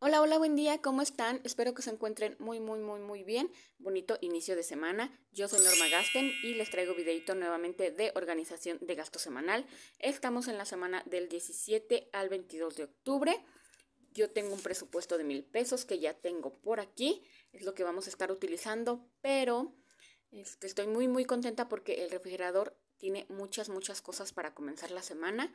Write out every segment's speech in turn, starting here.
Hola, hola, buen día, ¿cómo están? Espero que se encuentren muy, muy, muy, muy bien. Bonito inicio de semana. Yo soy Norma Gasten y les traigo videito nuevamente de organización de gasto semanal. Estamos en la semana del 17 al 22 de octubre. Yo tengo un presupuesto de mil pesos que ya tengo por aquí. Es lo que vamos a estar utilizando, pero este, estoy muy, muy contenta porque el refrigerador tiene muchas, muchas cosas para comenzar la semana.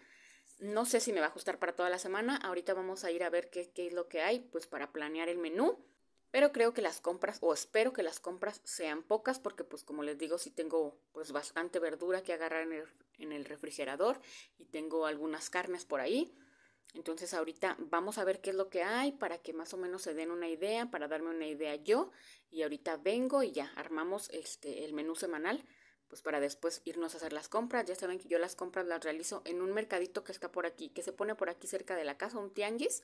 No sé si me va a ajustar para toda la semana. Ahorita vamos a ir a ver qué, qué es lo que hay, pues para planear el menú. Pero creo que las compras, o espero que las compras sean pocas, porque pues como les digo, sí tengo pues bastante verdura que agarrar en el, refrigerador y tengo algunas carnes por ahí. Entonces ahorita vamos a ver qué es lo que hay para que más o menos se den una idea, para darme una idea yo. Y ahorita vengo y ya armamos este, el menú semanal pues para después irnos a hacer las compras. Ya saben que yo las compras las realizo en un mercadito que está por aquí, que se pone por aquí cerca de la casa, un tianguis.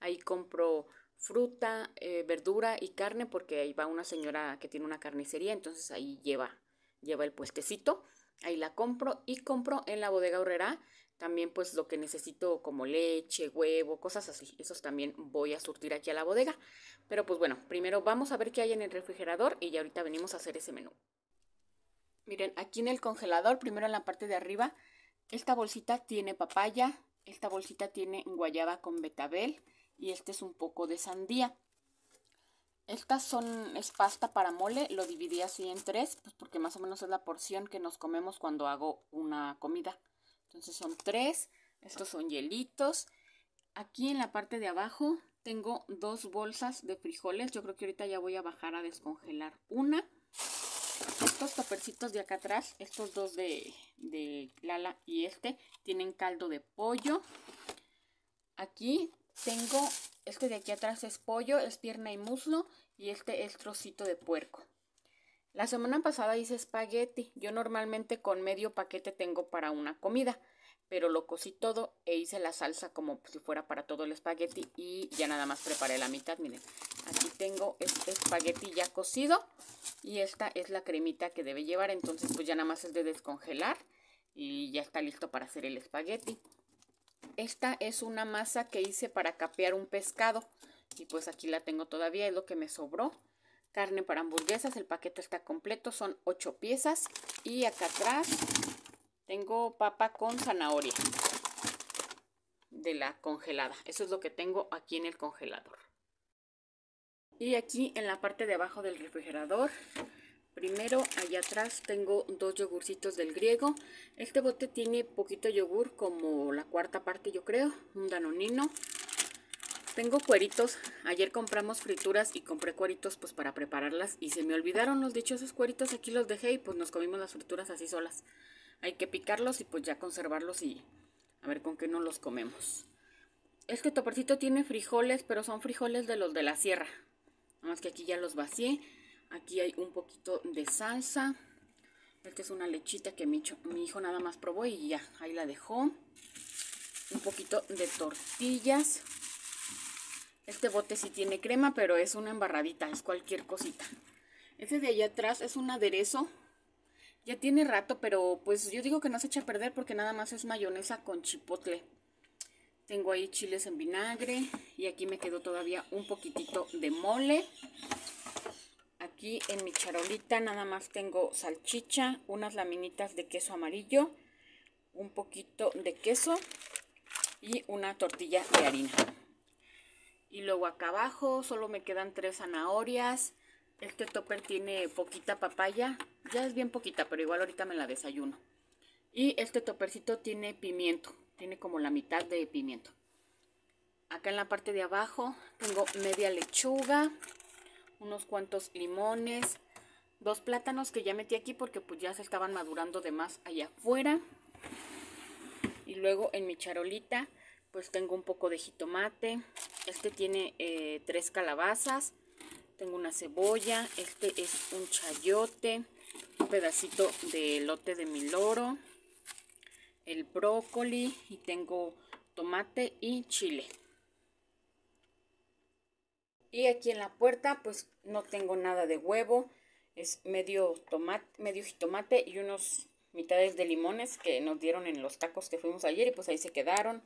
Ahí compro fruta, eh, verdura y carne porque ahí va una señora que tiene una carnicería, entonces ahí lleva, lleva el puestecito. Ahí la compro y compro en la bodega horrera también pues lo que necesito como leche, huevo, cosas así. Esos también voy a surtir aquí a la bodega. Pero pues bueno, primero vamos a ver qué hay en el refrigerador y ya ahorita venimos a hacer ese menú. Miren, aquí en el congelador, primero en la parte de arriba, esta bolsita tiene papaya, esta bolsita tiene guayaba con betabel y este es un poco de sandía. Estas son, es pasta para mole, lo dividí así en tres, pues porque más o menos es la porción que nos comemos cuando hago una comida. Entonces son tres, estos son hielitos. Aquí en la parte de abajo tengo dos bolsas de frijoles, yo creo que ahorita ya voy a bajar a descongelar una. Estos topercitos de acá atrás, estos dos de, de Lala y este, tienen caldo de pollo. Aquí tengo, este de aquí atrás es pollo, es pierna y muslo y este es trocito de puerco. La semana pasada hice espagueti. Yo normalmente con medio paquete tengo para una comida pero lo cocí todo e hice la salsa como pues, si fuera para todo el espagueti y ya nada más preparé la mitad, miren. Aquí tengo este espagueti ya cocido y esta es la cremita que debe llevar, entonces pues ya nada más es de descongelar y ya está listo para hacer el espagueti. Esta es una masa que hice para capear un pescado y pues aquí la tengo todavía, es lo que me sobró. Carne para hamburguesas, el paquete está completo, son ocho piezas y acá atrás tengo papa con zanahoria de la congelada. Eso es lo que tengo aquí en el congelador. Y aquí en la parte de abajo del refrigerador, primero allá atrás tengo dos yogurcitos del griego. Este bote tiene poquito yogur, como la cuarta parte yo creo, un danonino. Tengo cueritos, ayer compramos frituras y compré cueritos pues para prepararlas y se me olvidaron los dichosos cueritos, aquí los dejé y pues nos comimos las frituras así solas hay que picarlos y pues ya conservarlos y a ver con qué no los comemos. Este topercito tiene frijoles, pero son frijoles de los de la sierra. Nada más que aquí ya los vacié. Aquí hay un poquito de salsa. Este es una lechita que mi, mi hijo nada más probó y ya, ahí la dejó. Un poquito de tortillas. Este bote sí tiene crema, pero es una embarradita, es cualquier cosita. Este de allá atrás es un aderezo ya tiene rato, pero pues yo digo que no se echa a perder porque nada más es mayonesa con chipotle. Tengo ahí chiles en vinagre y aquí me quedó todavía un poquitito de mole. Aquí en mi charolita nada más tengo salchicha, unas laminitas de queso amarillo, un poquito de queso y una tortilla de harina. Y luego acá abajo solo me quedan tres zanahorias, este topper tiene poquita papaya. Ya es bien poquita, pero igual ahorita me la desayuno. Y este topercito tiene pimiento. Tiene como la mitad de pimiento. Acá en la parte de abajo tengo media lechuga, unos cuantos limones, dos plátanos que ya metí aquí porque pues ya se estaban madurando de más allá afuera. Y luego en mi charolita pues tengo un poco de jitomate. Este tiene eh, tres calabazas, tengo una cebolla, este es un chayote, un pedacito de lote de mi el brócoli y tengo tomate y chile. Y aquí en la puerta pues no tengo nada de huevo, es medio tomate, jitomate y unos mitades de limones que nos dieron en los tacos que fuimos ayer y pues ahí se quedaron.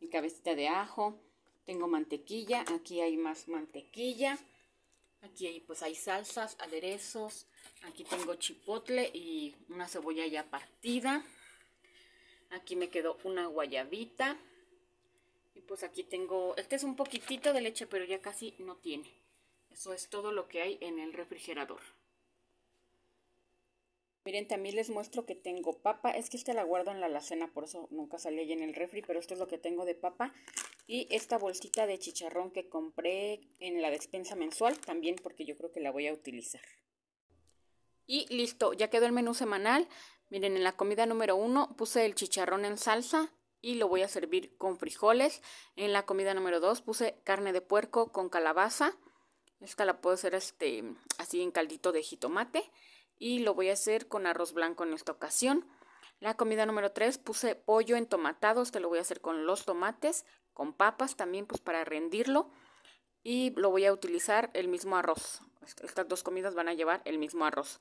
Mi cabecita de ajo, tengo mantequilla, aquí hay más mantequilla. Aquí pues hay salsas, aderezos. Aquí tengo chipotle y una cebolla ya partida. Aquí me quedó una guayabita. Y pues aquí tengo, este es un poquitito de leche, pero ya casi no tiene. Eso es todo lo que hay en el refrigerador. Miren, también les muestro que tengo papa. Es que esta la guardo en la alacena, por eso nunca salí ahí en el refri, pero esto es lo que tengo de papa. Y esta bolsita de chicharrón que compré en la despensa mensual, también porque yo creo que la voy a utilizar. Y listo, ya quedó el menú semanal. Miren, en la comida número uno puse el chicharrón en salsa y lo voy a servir con frijoles. En la comida número dos puse carne de puerco con calabaza. Esta la puedo hacer este, así en caldito de jitomate y lo voy a hacer con arroz blanco en esta ocasión. La comida número 3 puse pollo en tomatados, que lo voy a hacer con los tomates, con papas también pues para rendirlo y lo voy a utilizar el mismo arroz. Estas dos comidas van a llevar el mismo arroz.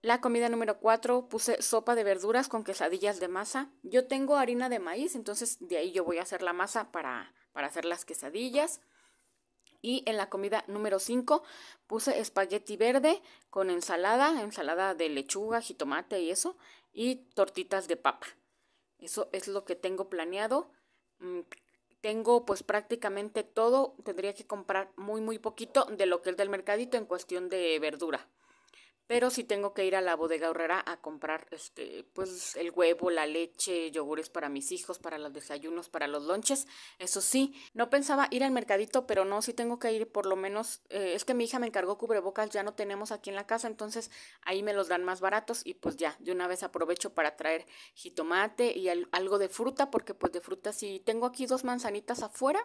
La comida número 4 puse sopa de verduras con quesadillas de masa. Yo tengo harina de maíz, entonces de ahí yo voy a hacer la masa para, para hacer las quesadillas. Y en la comida número 5 puse espagueti verde con ensalada, ensalada de lechuga, jitomate y eso, y tortitas de papa. Eso es lo que tengo planeado. Mm, tengo pues prácticamente todo, tendría que comprar muy muy poquito de lo que es del mercadito en cuestión de verdura pero si tengo que ir a la bodega horrera a comprar este pues el huevo, la leche, yogures para mis hijos, para los desayunos, para los lonches, eso sí, no pensaba ir al mercadito, pero no, si tengo que ir por lo menos, eh, es que mi hija me encargó cubrebocas, ya no tenemos aquí en la casa, entonces ahí me los dan más baratos y pues ya, de una vez aprovecho para traer jitomate y algo de fruta, porque pues de fruta sí tengo aquí dos manzanitas afuera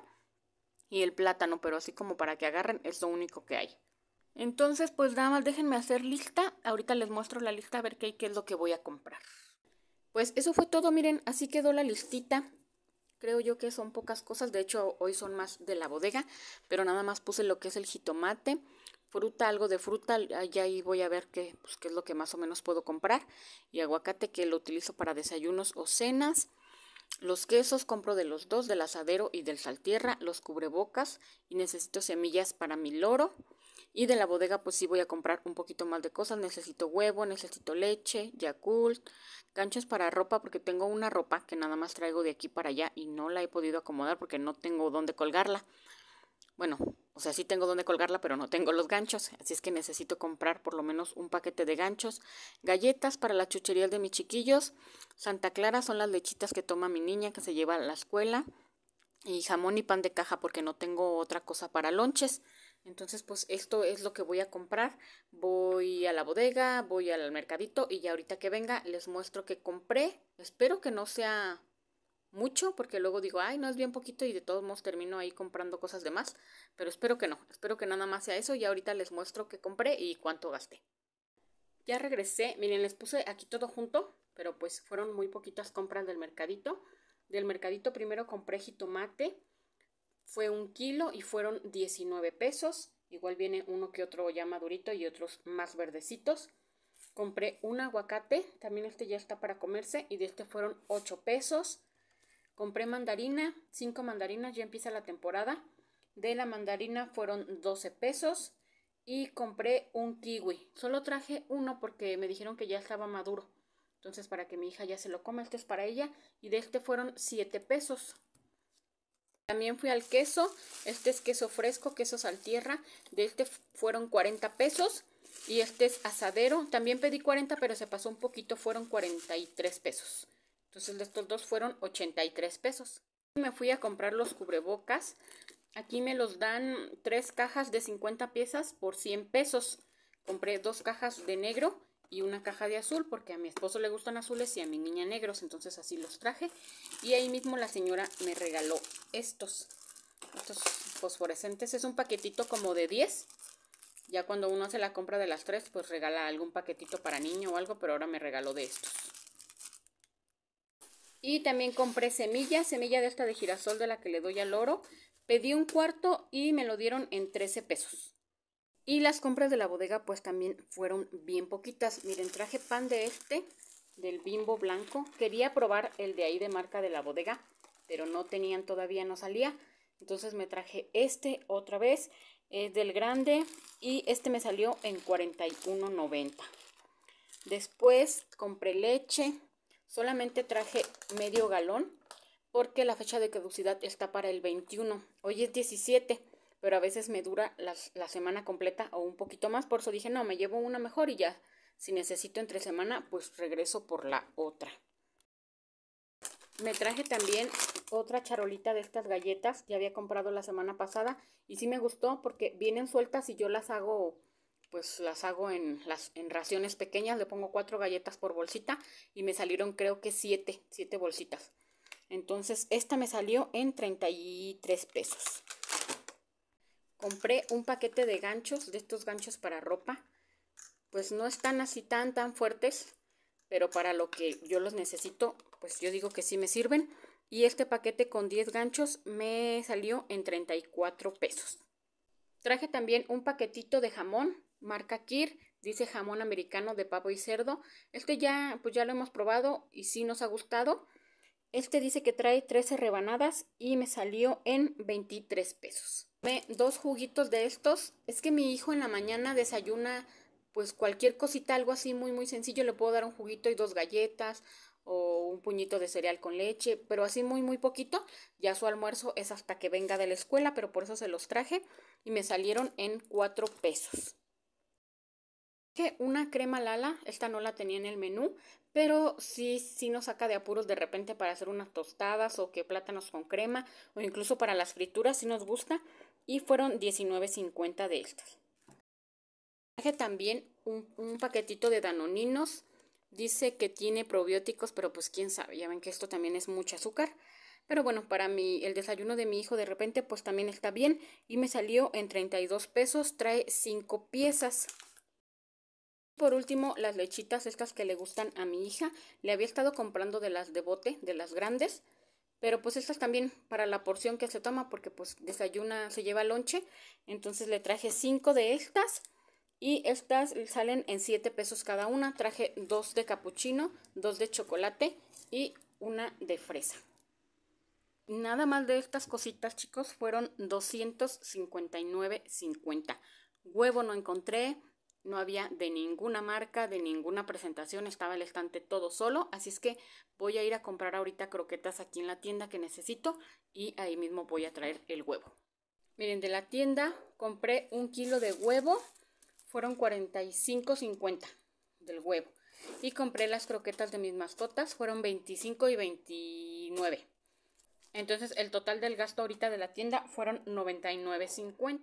y el plátano, pero así como para que agarren es lo único que hay. Entonces, pues nada más déjenme hacer lista. Ahorita les muestro la lista a ver qué, es lo que voy a comprar. Pues eso fue todo, miren, así quedó la listita. Creo yo que son pocas cosas, de hecho hoy son más de la bodega, pero nada más puse lo que es el jitomate, fruta, algo de fruta, Allá ahí voy a ver qué, pues, qué es lo que más o menos puedo comprar, y aguacate que lo utilizo para desayunos o cenas, los quesos compro de los dos, del asadero y del saltierra, los cubrebocas y necesito semillas para mi loro. Y de la bodega pues sí voy a comprar un poquito más de cosas, necesito huevo, necesito leche, Yakult, ganchos para ropa porque tengo una ropa que nada más traigo de aquí para allá y no la he podido acomodar porque no tengo dónde colgarla. Bueno, o sea, sí tengo donde colgarla, pero no tengo los ganchos. Así es que necesito comprar por lo menos un paquete de ganchos. Galletas para la chuchería de mis chiquillos. Santa Clara son las lechitas que toma mi niña que se lleva a la escuela. Y jamón y pan de caja porque no tengo otra cosa para lonches. Entonces, pues esto es lo que voy a comprar. Voy a la bodega, voy al mercadito y ya ahorita que venga les muestro que compré. Espero que no sea mucho, porque luego digo, ay, no es bien poquito y de todos modos termino ahí comprando cosas de más, pero espero que no, espero que nada más sea eso y ahorita les muestro qué compré y cuánto gasté. Ya regresé, miren, les puse aquí todo junto, pero pues fueron muy poquitas compras del mercadito. Del mercadito primero compré jitomate, fue un kilo y fueron 19 pesos. Igual viene uno que otro ya madurito y otros más verdecitos. Compré un aguacate, también este ya está para comerse y de este fueron 8 pesos. Compré mandarina, 5 mandarinas, ya empieza la temporada. De la mandarina fueron 12 pesos y compré un kiwi. Solo traje uno porque me dijeron que ya estaba maduro. Entonces para que mi hija ya se lo coma, este es para ella y de este fueron 7 pesos. También fui al queso, este es queso fresco, queso saltierra. de este fueron 40 pesos y este es asadero. También pedí 40 pero se pasó un poquito, fueron 43 pesos. Entonces de estos dos fueron 83 pesos. Me fui a comprar los cubrebocas. Aquí me los dan tres cajas de 50 piezas por 100 pesos. Compré dos cajas de negro y una caja de azul porque a mi esposo le gustan azules y a mi niña negros. Entonces así los traje. Y ahí mismo la señora me regaló estos. Estos fosforescentes. Es un paquetito como de 10. Ya cuando uno hace la compra de las tres, pues regala algún paquetito para niño o algo, pero ahora me regaló de estos. Y también compré semillas, semilla de esta de girasol de la que le doy al oro. Pedí un cuarto y me lo dieron en 13 pesos. Y las compras de la bodega pues también fueron bien poquitas. Miren, traje pan de este, del bimbo blanco. Quería probar el de ahí de marca de la bodega, pero no tenían todavía, no salía. Entonces me traje este otra vez, es del grande y este me salió en 41.90. Después compré leche, Solamente traje medio galón porque la fecha de caducidad está para el 21. Hoy es 17, pero a veces me dura la, semana completa o un poquito más. Por eso dije, no, me llevo una mejor y ya. Si necesito entre semana, pues regreso por la otra. Me traje también otra charolita de estas galletas que había comprado la semana pasada y sí me gustó porque vienen sueltas y yo las hago pues las hago en, las, en raciones pequeñas, le pongo cuatro galletas por bolsita y me salieron creo que siete, siete bolsitas. Entonces esta me salió en 33 pesos. Compré un paquete de ganchos, de estos ganchos para ropa. Pues no están así tan tan fuertes, pero para lo que yo los necesito, pues yo digo que sí me sirven. Y este paquete con 10 ganchos me salió en 34 pesos. Traje también un paquetito de jamón marca Kir, dice jamón americano de pavo y cerdo. Este ya, pues ya lo hemos probado y sí nos ha gustado. Este dice que trae 13 rebanadas y me salió en 23 pesos. Ve dos juguitos de estos. Es que mi hijo en la mañana desayuna pues cualquier cosita, algo así muy muy sencillo. Le puedo dar un juguito y dos galletas o un puñito de cereal con leche, pero así muy muy poquito. Ya su almuerzo es hasta que venga de la escuela, pero por eso se los traje y me salieron en 4 pesos una crema Lala, esta no la tenía en el menú, pero sí, si nos saca de apuros de repente para hacer unas tostadas o que plátanos con crema o incluso para las frituras si nos gusta y fueron $19.50 de estas. también un, paquetito de danoninos, dice que tiene probióticos, pero pues quién sabe, ya ven que esto también es mucho azúcar. Pero bueno, para mí el desayuno de mi hijo de repente pues también está bien y me salió en 32 pesos, trae 5 piezas. Por último, las lechitas estas que le gustan a mi hija. Le había estado comprando de las de bote, de las grandes. Pero pues estas también para la porción que se toma porque pues desayuna, se lleva lonche. Entonces le traje cinco de estas. Y estas salen en 7 pesos cada una. Traje dos de capuchino, dos de chocolate y una de fresa. Nada más de estas cositas, chicos, fueron 259.50. Huevo no encontré, no había de ninguna marca, de ninguna presentación, estaba el estante todo solo, así es que voy a ir a comprar ahorita croquetas aquí en la tienda que necesito y ahí mismo voy a traer el huevo. Miren, de la tienda compré un kilo de huevo, fueron 45.50 del huevo. Y compré las croquetas de mis mascotas, fueron 25 y 29. Entonces el total del gasto ahorita de la tienda fueron 99.50.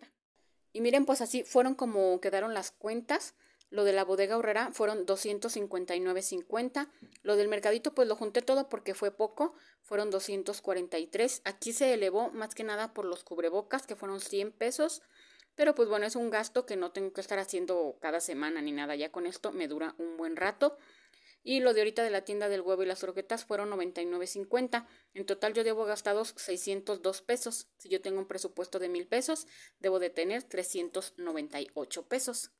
Y miren, pues así fueron como quedaron las cuentas. Lo de la bodega horrera fueron 259.50. Lo del mercadito, pues lo junté todo porque fue poco, fueron 243. Aquí se elevó más que nada por los cubrebocas, que fueron 100 pesos. Pero pues bueno, es un gasto que no tengo que estar haciendo cada semana ni nada. Ya con esto me dura un buen rato y lo de ahorita de la tienda del huevo y las roquetas fueron 99.50. En total yo debo gastar 602 pesos. Si yo tengo un presupuesto de 1000 pesos, debo de tener 398 pesos.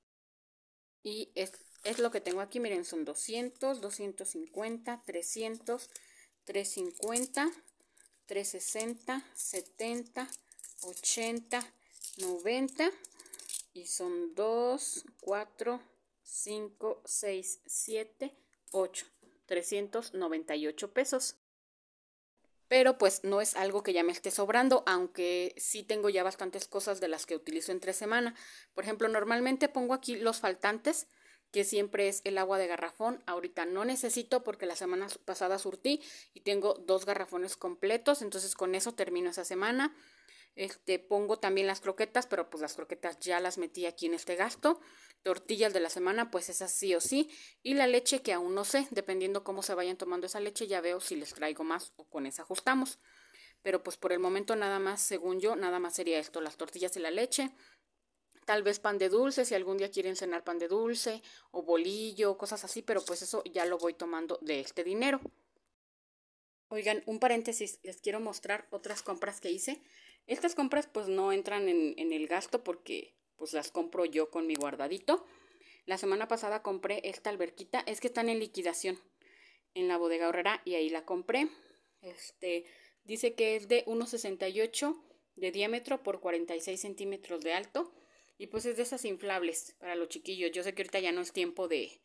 Y es, es lo que tengo aquí, miren, son 200, 250, 300, 350, 360, 70, 80, 90 y son 2, 4, 5, 6, 7, 8, 398 pesos. Pero pues no es algo que ya me esté sobrando, aunque sí tengo ya bastantes cosas de las que utilizo entre semana. Por ejemplo, normalmente pongo aquí los faltantes, que siempre es el agua de garrafón. Ahorita no necesito porque la semana pasada surtí y tengo dos garrafones completos, entonces con eso termino esa semana. Este, pongo también las croquetas, pero pues las croquetas ya las metí aquí en este gasto. Tortillas de la semana, pues esas sí o sí. Y la leche que aún no sé, dependiendo cómo se vayan tomando esa leche, ya veo si les traigo más o con esa ajustamos. Pero pues por el momento nada más, según yo, nada más sería esto, las tortillas y la leche, tal vez pan de dulce, si algún día quieren cenar pan de dulce o bolillo, cosas así, pero pues eso ya lo voy tomando de este dinero. Oigan, un paréntesis, les quiero mostrar otras compras que hice. Estas compras pues no entran en, el gasto porque pues las compro yo con mi guardadito. La semana pasada compré esta alberquita, es que están en liquidación en la bodega horrera y ahí la compré. Este dice que es de 1,68 de diámetro por 46 centímetros de alto y pues es de esas inflables para los chiquillos. Yo sé que ahorita ya no es tiempo de,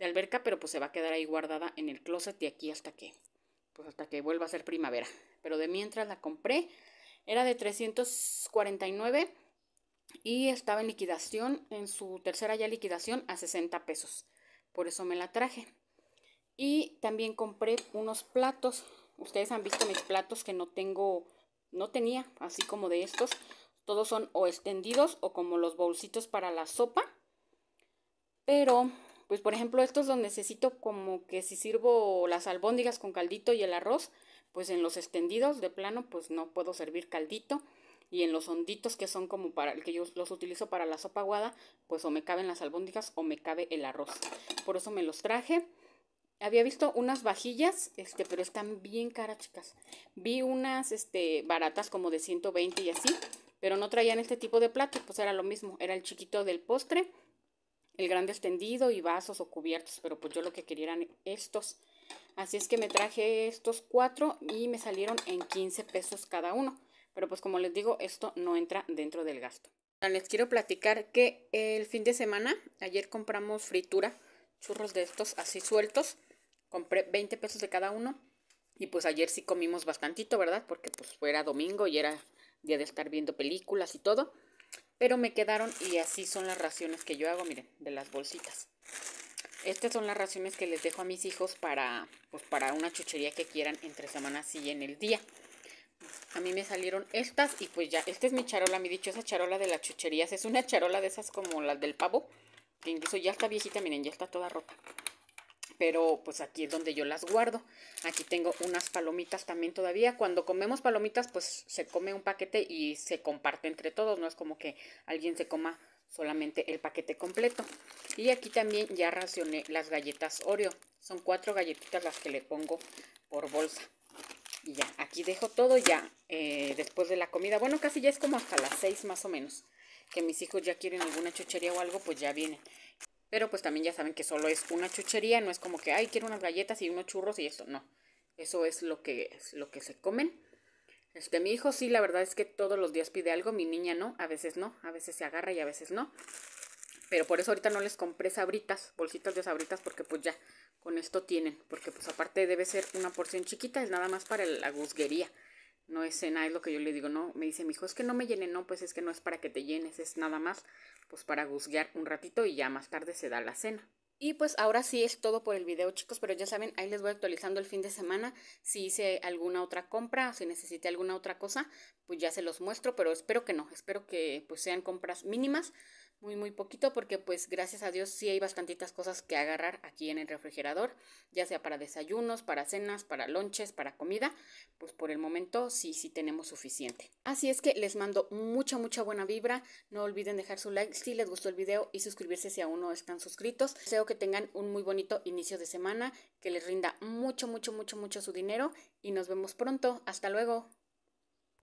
de alberca, pero pues se va a quedar ahí guardada en el closet y aquí hasta que pues hasta que vuelva a ser primavera. Pero de mientras la compré era de 349 y estaba en liquidación, en su tercera ya liquidación, a 60 pesos. Por eso me la traje. Y también compré unos platos. Ustedes han visto mis platos que no tengo, no tenía, así como de estos. Todos son o extendidos o como los bolsitos para la sopa. Pero, pues por ejemplo, estos los necesito como que si sirvo las albóndigas con caldito y el arroz, pues en los extendidos de plano pues no puedo servir caldito y en los honditos que son como para el que yo los utilizo para la sopa aguada, pues o me caben las albóndigas o me cabe el arroz. Por eso me los traje. Había visto unas vajillas, este, pero están bien caras, chicas. Vi unas este baratas como de 120 y así, pero no traían este tipo de plato. pues era lo mismo, era el chiquito del postre, el grande extendido y vasos o cubiertos, pero pues yo lo que quería eran estos Así es que me traje estos cuatro y me salieron en 15 pesos cada uno. Pero pues como les digo, esto no entra dentro del gasto. Les quiero platicar que el fin de semana, ayer compramos fritura, churros de estos así sueltos. Compré 20 pesos de cada uno. Y pues ayer sí comimos bastantito, ¿verdad? Porque pues era domingo y era día de estar viendo películas y todo. Pero me quedaron y así son las raciones que yo hago, miren, de las bolsitas. Estas son las raciones que les dejo a mis hijos para, pues, para una chuchería que quieran entre semanas y en el día. A mí me salieron estas y pues ya, esta es mi charola, mi dichosa charola de las chucherías. Es una charola de esas como las del pavo, que incluso ya está viejita, miren, ya está toda rota. Pero pues aquí es donde yo las guardo. Aquí tengo unas palomitas también todavía. Cuando comemos palomitas pues se come un paquete y se comparte entre todos. No es como que alguien se coma solamente el paquete completo. Y aquí también ya racioné las galletas Oreo. Son cuatro galletitas las que le pongo por bolsa. Y ya, aquí dejo todo ya eh, después de la comida. Bueno, casi ya es como hasta las seis más o menos. Que mis hijos ya quieren alguna chuchería o algo, pues ya vienen. Pero pues también ya saben que solo es una chuchería. No es como que, ay, quiero unas galletas y unos churros y eso. No, eso es lo que, lo que se comen que este, mi hijo sí, la verdad es que todos los días pide algo, mi niña no, a veces no, a veces se agarra y a veces no. Pero por eso ahorita no les compré sabritas, bolsitas de sabritas, porque pues ya, con esto tienen. Porque pues aparte debe ser una porción chiquita, es nada más para la guzguería. No es cena, es lo que yo le digo, no, me dice mi hijo, es que no me llene, no, pues es que no es para que te llenes, es nada más pues para guzguear un ratito y ya más tarde se da la cena. Y pues ahora sí es todo por el video chicos, pero ya saben, ahí les voy actualizando el fin de semana. Si hice alguna otra compra o si necesité alguna otra cosa, pues ya se los muestro, pero espero que no, espero que pues sean compras mínimas muy muy poquito porque pues gracias a Dios sí hay bastantitas cosas que agarrar aquí en el refrigerador, ya sea para desayunos, para cenas, para lonches, para comida, pues por el momento sí sí tenemos suficiente. Así es que les mando mucha mucha buena vibra, no olviden dejar su like si les gustó el video y suscribirse si aún no están suscritos. Deseo que tengan un muy bonito inicio de semana, que les rinda mucho mucho mucho mucho su dinero y nos vemos pronto. Hasta luego.